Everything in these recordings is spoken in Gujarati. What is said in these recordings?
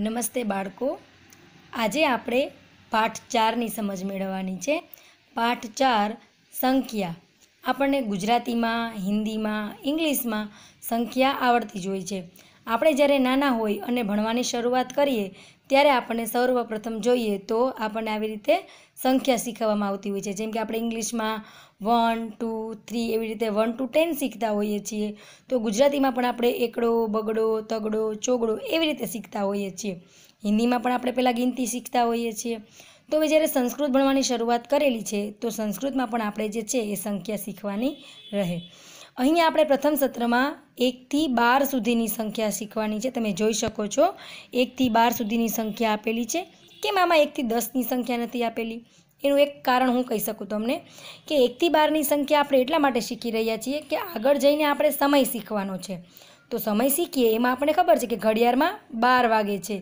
નમસ્તે બાળકો આજે આપણે પાઠ ચારની સમજ મેળવવાની છે પાઠ ચાર સંખ્યા આપણને ગુજરાતીમાં હિન્દીમાં ઇંગ્લિશમાં સંખ્યા આવડતી જ હોય છે આપણે જ્યારે નાના હોય અને ભણવાની શરૂઆત કરીએ ત્યારે આપણને સર્વપ્રથમ જોઈએ તો આપણને આવી રીતે સંખ્યા શીખવવામાં આવતી હોય છે જેમ કે આપણે ઇંગ્લિશમાં વન ટુ થ્રી એવી રીતે વન ટુ ટેન શીખતા હોઈએ છીએ તો ગુજરાતીમાં પણ આપણે એકડો બગડો તગડો ચોગડો એવી રીતે શીખતા હોઈએ છીએ હિન્દીમાં પણ આપણે પહેલાં ગિનતી શીખતા હોઈએ છીએ તો હવે જ્યારે સંસ્કૃત ભણવાની શરૂઆત કરેલી છે તો સંસ્કૃતમાં પણ આપણે જે છે એ સંખ્યા શીખવાની રહે અહીંયા આપણે પ્રથમ સત્રમાં એકથી બાર સુધીની સંખ્યા શીખવાની છે તમે જોઈ શકો છો એકથી બાર સુધીની સંખ્યા આપેલી છે કેમ આમાં એકથી દસની સંખ્યા નથી આપેલી એનું એક કારણ હું કહી શકું તમને કે એકથી બારની સંખ્યા આપણે એટલા માટે શીખી રહ્યા છીએ કે આગળ જઈને આપણે સમય શીખવાનો છે તો સમય શીખીએ એમાં આપણને ખબર છે કે ઘડિયાળમાં બાર વાગે છે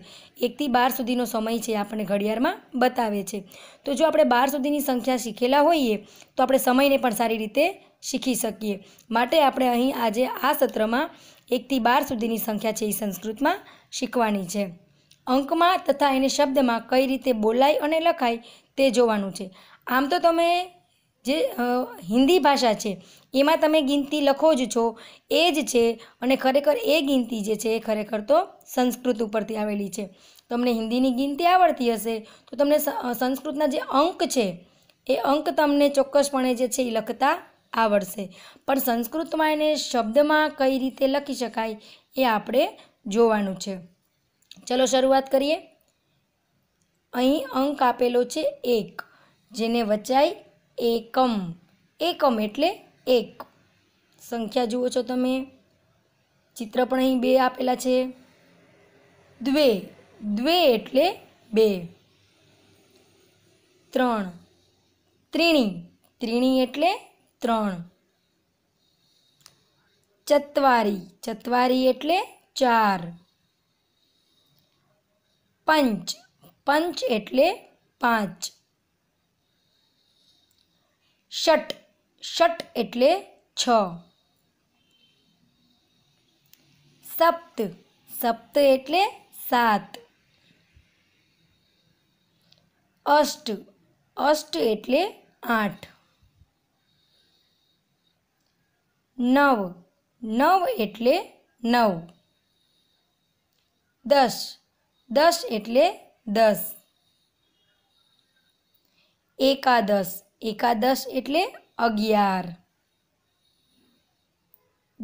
એકથી બાર સુધીનો સમય છે આપણને ઘડિયાળમાં બતાવે છે તો જો આપણે બાર સુધીની સંખ્યા શીખેલા હોઈએ તો આપણે સમયને પણ સારી રીતે શીખી શકીએ માટે આપણે અહીં આજે આ સત્રમાં એકથી બાર સુધીની સંખ્યા છે એ સંસ્કૃતમાં શીખવાની છે અંકમાં તથા એને શબ્દમાં કઈ રીતે બોલાય અને લખાય તે જોવાનું છે આમ તો તમે જે હિન્દી ભાષા છે એમાં તમે ગિનતી લખો જ છો એ જ છે અને ખરેખર એ ગિનતી જે છે એ ખરેખર તો સંસ્કૃત ઉપરથી આવેલી છે તમને હિન્દીની ગિનતી આવડતી હશે તો તમને સંસ્કૃતના જે અંક છે એ અંક તમને ચોક્કસપણે જે છે એ લખતા આવડશે પણ સંસ્કૃતમાં એને શબ્દમાં કઈ રીતે લખી શકાય એ આપણે જોવાનું છે ચલો શરૂઆત કરીએ અહીં અંક આપેલો છે એક જેને વચાય એકમ એકમ એટલે એક સંખ્યા જુઓ છો તમે ચિત્ર પણ અહીં બે આપેલા છે દ્વે દ્વે એટલે બે ત્રણ ત્રીણી ત્રીણી એટલે 3 चत्वारी चत्वारी એટલે 4 પંચ પંચ એટલે 5 ષટ ષટ એટલે 6 સપ્ત સપ્ત એટલે 7 અષ્ટ અષ્ટ એટલે 8 નવ નવ એટલે નવ દસ દસ એટલે દસ એકાદશ એકાદશ એટલે અગિયાર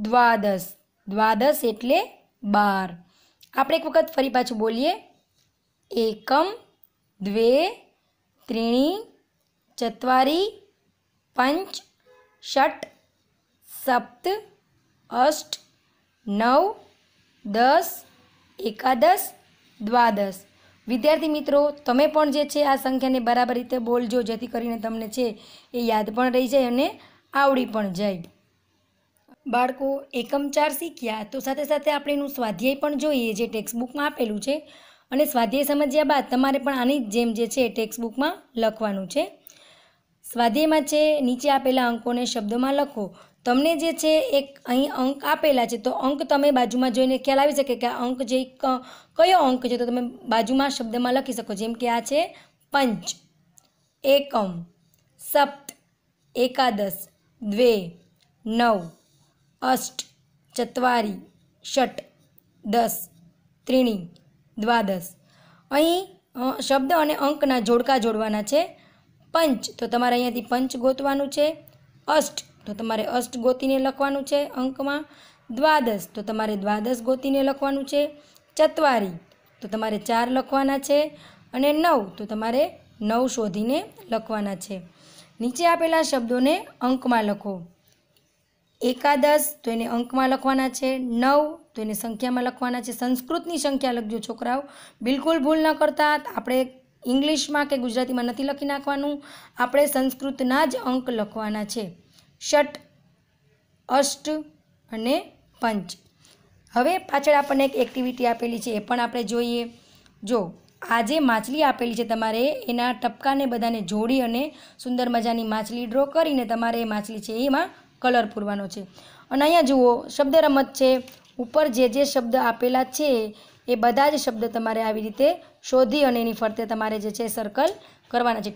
દ્વાદશ દ્વાદશ એટલે બાર આપણે એક વખત ફરી પાછું બોલીએ એકમ દ્વે ત્રીણી ચત્વારી પંચ ષટ સપ્ત અષ્ટ નવ દસ એકાદશ દ્વાદશ વિદ્યાર્થી મિત્રો તમે પણ જે છે આ સંખ્યાને બરાબર રીતે બોલજો જેથી કરીને તમને છે એ યાદ પણ રહી જાય અને આવડી પણ જાય બાળકો એકમ ચાર શીખ્યા તો સાથે સાથે આપણે એનું સ્વાધ્યાય પણ જોઈએ જે ટેક્સ્ટબુકમાં આપેલું છે અને સ્વાધ્યાય સમજ્યા બાદ તમારે પણ આની જેમ જે છે ટેક્સ્ટબુકમાં લખવાનું છે સ્વાધ્યાયમાં છે નીચે આપેલા અંકોને શબ્દોમાં લખો તમને જે છે એક અહીં અંક આપેલા છે તો અંક તમે બાજુમાં જોઈને ખ્યાલ આવી શકે કે આ અંક જે કયો અંક છે તો તમે બાજુમાં શબ્દમાં લખી શકો જેમ કે આ છે પંચ એકમ સપ્ત એકાદશ દ્વે નવ અષ્ટ ચત્વારી ષટ દસ ત્રીણી દ્વાદશ અહીં શબ્દ અને અંકના જોડકા જોડવાના છે પંચ તો તમારે અહીંયાથી પંચ ગોતવાનું છે અષ્ટ તો તમારે અષ્ટ ગોતીને લખવાનું છે અંકમાં દ્વાદશ તો તમારે દ્વાદશ ગોતીને લખવાનું છે ચત્વારી તો તમારે ચાર લખવાના છે અને નવ તો તમારે નવ શોધીને લખવાના છે નીચે આપેલા શબ્દોને અંકમાં લખો એકાદશ તો એને અંકમાં લખવાના છે નવ તો એને સંખ્યામાં લખવાના છે સંસ્કૃતની સંખ્યા લખજો છોકરાઓ બિલકુલ ભૂલ ન કરતા આપણે ઇંગ્લિશમાં કે ગુજરાતીમાં નથી લખી નાખવાનું આપણે સંસ્કૃતના જ અંક લખવાના છે ષટ અષ્ટ અને પંચ હવે પાછળ આપણને એક એક્ટિવિટી આપેલી છે એ પણ આપણે જોઈએ જો આ જે માછલી આપેલી છે તમારે એના ટપકાને બધાને જોડી અને સુંદર મજાની માછલી ડ્રો કરીને તમારે એ માછલી છે એમાં કલર પૂરવાનો છે અને અહીંયા જુઓ શબ્દ રમત છે ઉપર જે જે શબ્દ આપેલા છે એ બધા જ શબ્દ તમારે આવી રીતે શોધી અને એની ફરતે તમારે જે છે સર્કલ કરવાના છે